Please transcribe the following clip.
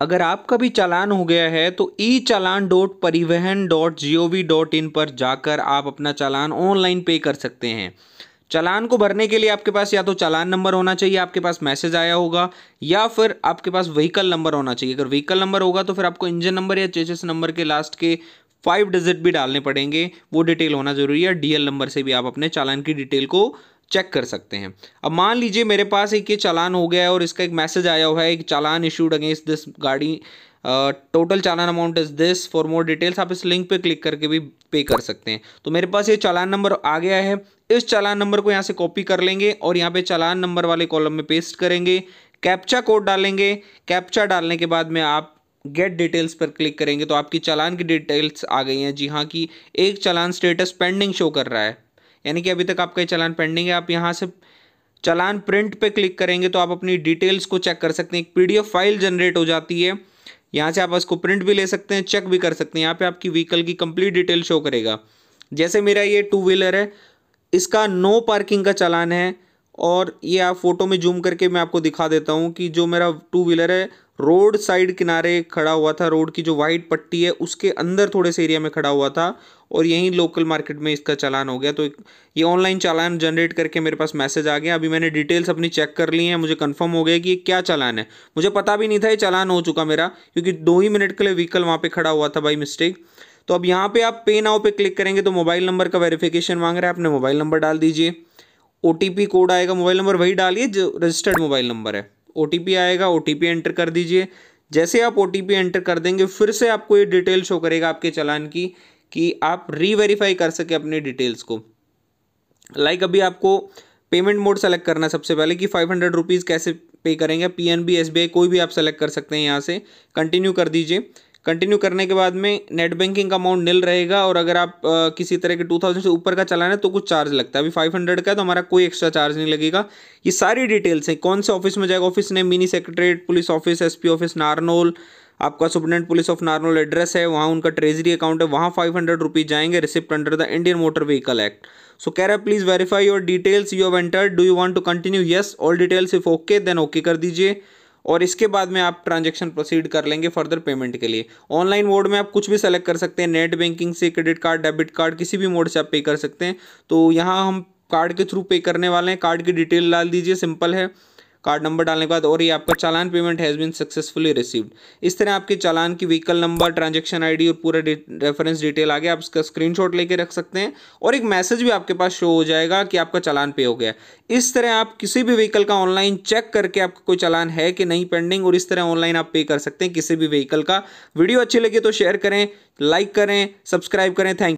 अगर आपका भी चालान हो गया है तो e challan dot parivahan dot G O V dot in पर जाकर आप अपना चालान ऑनलाइन पे कर सकते हैं चालान को भरने के लिए आपके पास या तो चालान नंबर होना चाहिए आपके पास मैसेज आया होगा या फिर आपके पास व्हीकल नंबर होना चाहिए अगर व्हीकल नंबर होगा तो फिर आपको इंजन नंबर या चेचेस नंबर के लास्ट के फाइव डिजिट भी डालने पड़ेंगे वो डिटेल होना जरूरी है डीएल नंबर से भी आप अपने चालान की डिटेल को चेक कर सकते हैं अब मान लीजिए मेरे पास एक ये चालान हो गया है और इसका एक मैसेज आया हुआ है एक चालान इशूड अगेंस्ट दिस गाड़ी total challan amount is this for more details आप इस लिंक पे क्लिक करके भी पे कर सकते हैं तो मेरे पास ये चालान नंबर आ गया है इस चालान नंबर को यहाँ से कॉपी कर लेंगे और यहाँ पे चालान नंबर वाले कॉलम में पेस्ट करेंगे कैप्चा कोड डालेंगे कैप्चा डालने के बाद में आप गेट डिटेल्स पर क्लिक करेंगे तो आपकी चालान की डिटेल्स आ गई हैं जी हाँ कि एक चालान स्टेटस पेंडिंग शो कर रहा है यानी कि अभी तक आपका ये चालान पेंडिंग है आप यहाँ से चलान प्रिंट पे क्लिक करेंगे तो आप अपनी डिटेल्स को चेक कर सकते हैं एक पीडीएफ फाइल जनरेट हो जाती है यहाँ से आप इसको प्रिंट भी ले सकते हैं चेक भी कर सकते हैं यहाँ पे आपकी व्हीकल की कंप्लीट डिटेल शो करेगा जैसे मेरा ये टू व्हीलर है इसका नो पार्किंग का चालान है और ये आप फोटो में जूम करके मैं आपको दिखा देता हूँ कि जो मेरा टू व्हीलर है रोड साइड किनारे खड़ा हुआ था रोड की जो वाइट पट्टी है उसके अंदर थोड़े से एरिया में खड़ा हुआ था और यहीं लोकल मार्केट में इसका चालान हो गया तो ये ऑनलाइन चालान जनरेट करके मेरे पास मैसेज आ गया अभी मैंने डिटेल्स अपनी चेक कर ली हैं मुझे कंफर्म हो गया कि ये क्या चालान है मुझे पता भी नहीं था ये चालान हो चुका मेरा क्योंकि दो ही मिनट के लिए व्हीकल वहाँ पर खड़ा हुआ था बाई मिस्टेक तो अब यहाँ पे आप पे नाव पर क्लिक करेंगे तो मोबाइल नंबर का वेरीफिकेशन मांग रहे हैं आपने मोबाइल नंबर डाल दीजिए ओ कोड आएगा मोबाइल नंबर वही डालिए जो रजिस्टर्ड मोबाइल नंबर है ओ आएगा ओ एंटर कर दीजिए जैसे आप ओ एंटर कर देंगे फिर से आपको ये डिटेल शो करेगा आपके चलान की कि आप रीवेरीफाई कर सके अपने डिटेल्स को लाइक like अभी आपको पेमेंट मोड सेलेक्ट करना सबसे पहले कि फाइव हंड्रेड रुपीज़ कैसे पे करेंगे P N B S B I कोई भी आप सेलेक्ट कर सकते हैं यहाँ से कंटिन्यू कर दीजिए कंटिन्यू करने के बाद में नेट बैंकिंग का अमाउंट नील रहेगा और अगर आप आ, किसी तरह के टू थाउजेंड से ऊपर का चलाना है तो कुछ चार्ज लगता है अभी फाइव हंड्रेड का है तो हमारा कोई एक्स्ट्रा चार्ज नहीं लगेगा ये सारी डिटेल्स हैं कौन से ऑफिस में जाएगा ऑफिस ने mini secretariat police office S office Narnaul आपका superintendent police of Narnaul address है वहाँ उनका ट्रेजरी अकाउंट है वहाँ फाइव हंड्रेड रुपीज़ जाएंगे receipt under the Indian Motor Vehicle Act so कह रहा है please verify your details you have entered do you want to continue yes all details if okay then okay कर दीजिए और इसके बाद में आप ट्रांजेक्शन प्रोसीड कर लेंगे फर्दर पेमेंट के लिए ऑनलाइन मोड में आप कुछ भी सेलेक्ट कर सकते हैं नेट बैंकिंग से क्रेडिट कार्ड डेबिट कार्ड किसी भी मोड से आप पे कर सकते हैं तो यहाँ हम कार्ड के थ्रू पे करने वाले हैं कार्ड की डिटेल डाल दीजिए सिंपल है कार्ड नंबर डालने के बाद और ये आपका challan payment has been successfully received इस तरह आपके चालान की व्हीकल नंबर ट्रांजेक्शन आईडी और पूरा रेफरेंस डिटेल आ गया आप इसका स्क्रीनशॉट लेके रख सकते हैं और एक मैसेज भी आपके पास शो हो जाएगा कि आपका चालान पे हो गया इस तरह आप किसी भी व्हीकल का ऑनलाइन चेक करके आपका कोई चालान है कि नहीं पेंडिंग और इस तरह ऑनलाइन आप पे कर सकते हैं किसी भी व्हीकल का वीडियो अच्छी लगे तो शेयर करें लाइक करें सब्सक्राइब करें थैंक